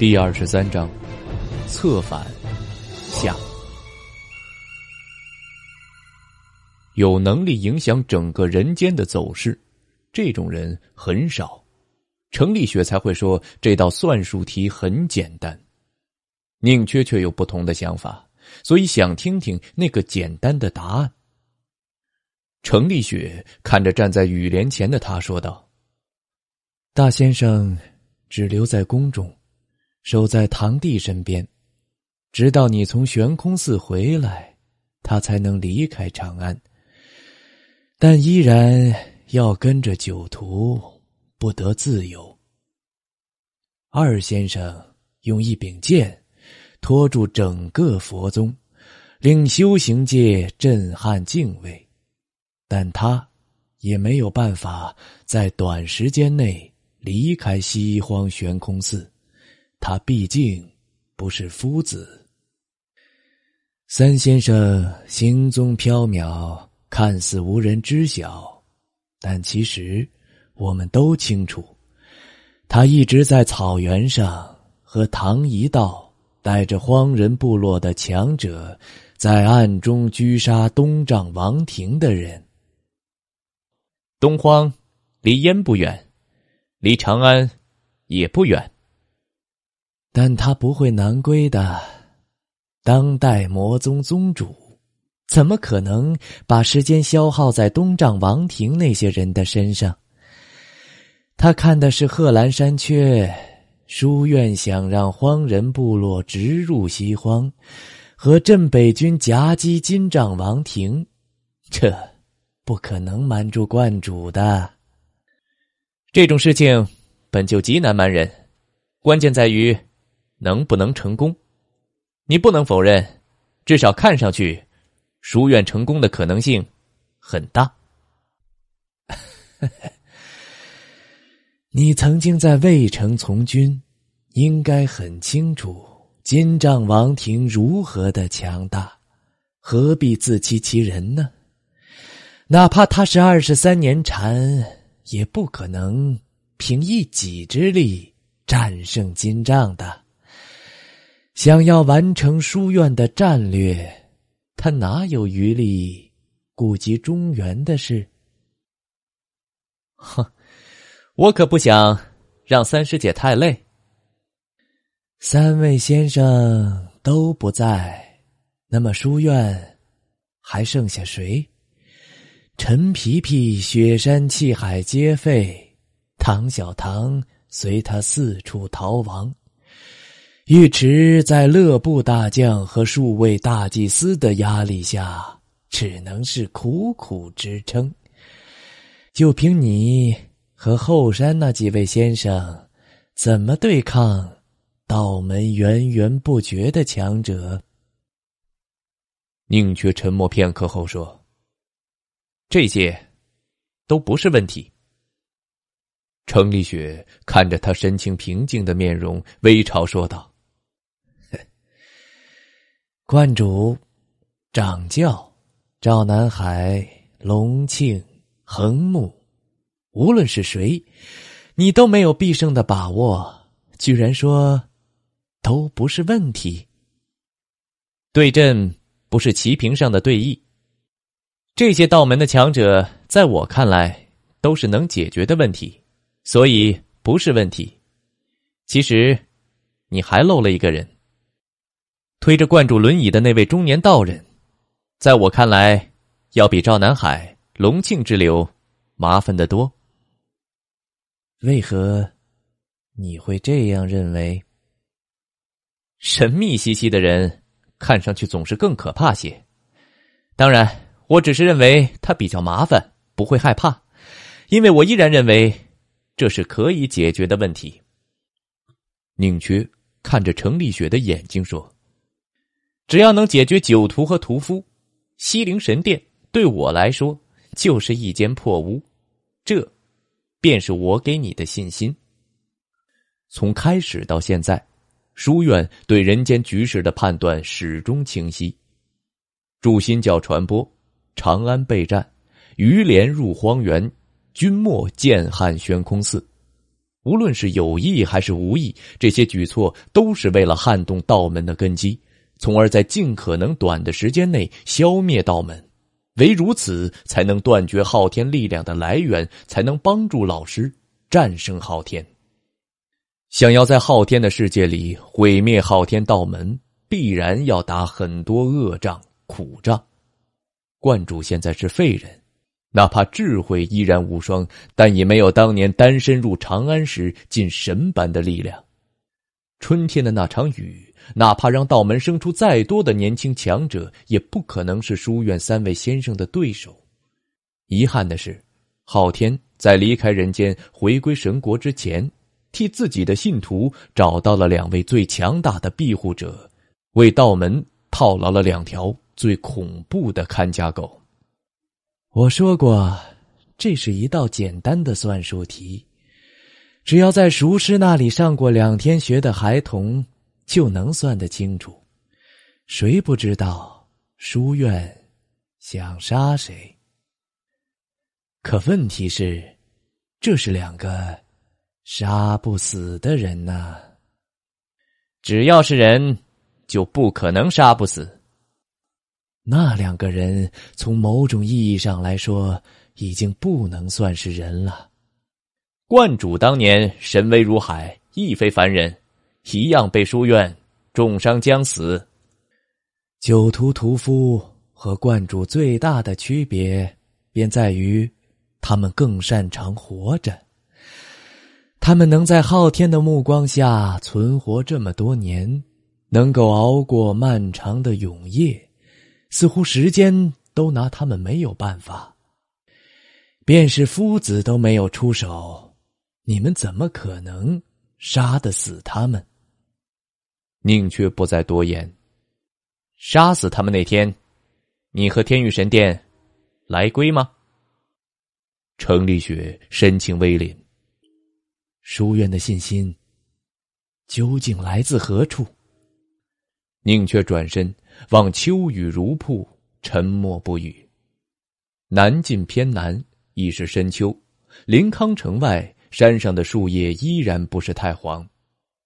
第二十三章，策反下。有能力影响整个人间的走势，这种人很少。程立雪才会说这道算术题很简单，宁缺却有不同的想法，所以想听听那个简单的答案。程立雪看着站在雨帘前的他说道：“大先生，只留在宫中。”守在堂弟身边，直到你从悬空寺回来，他才能离开长安。但依然要跟着酒徒，不得自由。二先生用一柄剑托住整个佛宗，令修行界震撼敬畏，但他也没有办法在短时间内离开西荒悬空寺。他毕竟不是夫子。三先生行踪飘渺，看似无人知晓，但其实我们都清楚，他一直在草原上和唐一道，带着荒人部落的强者，在暗中狙杀东丈王庭的人。东荒离燕不远，离长安也不远。但他不会南归的。当代魔宗宗主，怎么可能把时间消耗在东丈王庭那些人的身上？他看的是贺兰山缺书院，想让荒人部落直入西荒，和镇北军夹击金帐王庭，这不可能瞒住观主的。这种事情本就极难瞒人，关键在于。能不能成功？你不能否认，至少看上去，书院成功的可能性很大。你曾经在渭城从军，应该很清楚金帐王庭如何的强大，何必自欺欺人呢？哪怕他是二十三年蝉，也不可能凭一己之力战胜金帐的。想要完成书院的战略，他哪有余力顾及中原的事？哼，我可不想让三师姐太累。三位先生都不在，那么书院还剩下谁？陈皮皮、雪山、气海皆废，唐小唐随他四处逃亡。尉迟在乐部大将和数位大祭司的压力下，只能是苦苦支撑。就凭你和后山那几位先生，怎么对抗道门源源不绝的强者？宁缺沉默片刻后说：“这些，都不是问题。”程立雪看着他神情平静的面容，微嘲说道。观主、掌教、赵南海、隆庆、横木，无论是谁，你都没有必胜的把握。居然说都不是问题，对阵不是棋屏上的对弈，这些道门的强者，在我看来都是能解决的问题，所以不是问题。其实，你还漏了一个人。推着灌注轮椅的那位中年道人，在我看来，要比赵南海、龙庆之流麻烦得多。为何你会这样认为？神秘兮兮的人看上去总是更可怕些。当然，我只是认为他比较麻烦，不会害怕，因为我依然认为这是可以解决的问题。宁缺看着程立雪的眼睛说。只要能解决酒徒和屠夫，西陵神殿对我来说就是一间破屋。这，便是我给你的信心。从开始到现在，书院对人间局势的判断始终清晰。主心教传播，长安备战，于连入荒原，君莫见汉宣空寺。无论是有意还是无意，这些举措都是为了撼动道门的根基。从而在尽可能短的时间内消灭道门，唯如此才能断绝昊天力量的来源，才能帮助老师战胜昊天。想要在昊天的世界里毁灭昊天道门，必然要打很多恶仗、苦仗。观主现在是废人，哪怕智慧依然无双，但也没有当年单身入长安时近神般的力量。春天的那场雨。哪怕让道门生出再多的年轻强者，也不可能是书院三位先生的对手。遗憾的是，昊天在离开人间、回归神国之前，替自己的信徒找到了两位最强大的庇护者，为道门套牢了两条最恐怖的看家狗。我说过，这是一道简单的算术题，只要在熟师那里上过两天学的孩童。就能算得清楚，谁不知道书院想杀谁？可问题是，这是两个杀不死的人呐。只要是人，就不可能杀不死。那两个人从某种意义上来说，已经不能算是人了。观主当年神威如海，亦非凡人。一样被书院重伤将死。酒徒屠夫和观主最大的区别，便在于，他们更擅长活着。他们能在昊天的目光下存活这么多年，能够熬过漫长的永夜，似乎时间都拿他们没有办法。便是夫子都没有出手，你们怎么可能杀得死他们？宁缺不再多言。杀死他们那天，你和天域神殿来归吗？程立雪神情微凛。书院的信心究竟来自何处？宁缺转身望秋雨如瀑，沉默不语。南晋偏南已是深秋，临康城外山上的树叶依然不是太黄。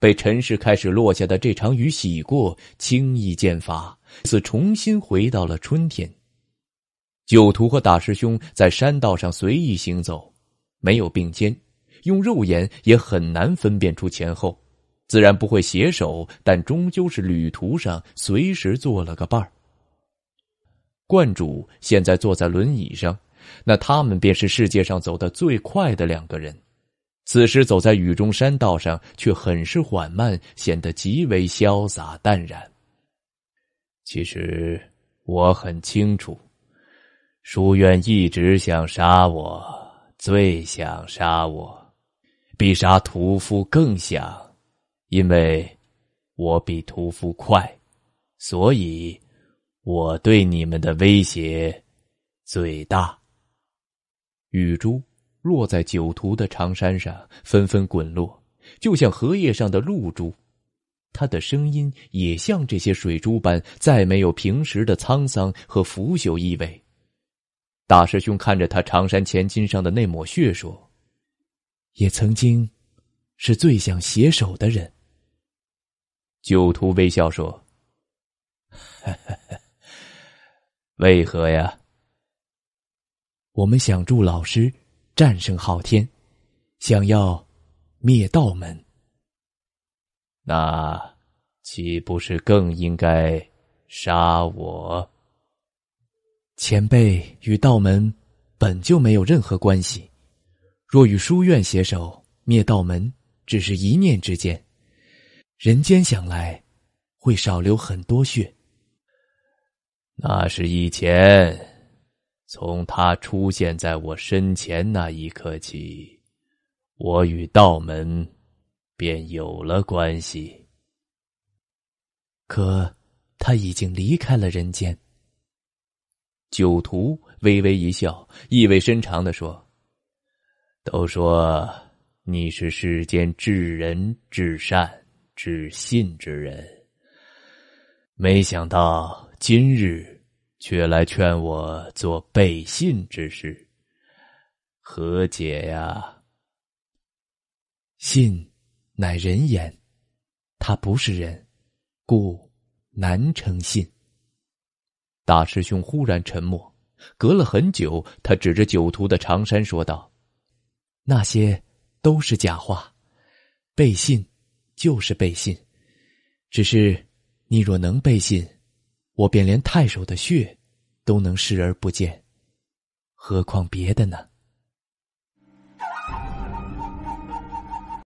被尘世开始落下的这场雨洗过，轻易剑法似重新回到了春天。酒徒和大师兄在山道上随意行走，没有并肩，用肉眼也很难分辨出前后，自然不会携手，但终究是旅途上随时做了个伴儿。观主现在坐在轮椅上，那他们便是世界上走得最快的两个人。此时走在雨中山道上，却很是缓慢，显得极为潇洒淡然。其实我很清楚，书院一直想杀我，最想杀我，比杀屠夫更想，因为，我比屠夫快，所以，我对你们的威胁最大。雨珠。落在酒徒的长衫上，纷纷滚落，就像荷叶上的露珠。他的声音也像这些水珠般，再没有平时的沧桑和腐朽意味。大师兄看着他长衫前襟上的那抹血，说：“也曾经，是最想携手的人。”酒徒微笑说：“ 为何呀？我们想助老师。”战胜昊天，想要灭道门，那岂不是更应该杀我？前辈与道门本就没有任何关系，若与书院携手灭道门，只是一念之间，人间想来会少流很多血。那是以前。从他出现在我身前那一刻起，我与道门便有了关系。可他已经离开了人间。酒徒微微一笑，意味深长地说：“都说你是世间至仁至善至信之人，没想到今日。”却来劝我做背信之事，何解呀？信乃人言，他不是人，故难诚信。大师兄忽然沉默，隔了很久，他指着酒徒的长衫说道：“那些都是假话，背信就是背信，只是你若能背信。”我便连太守的血，都能视而不见，何况别的呢？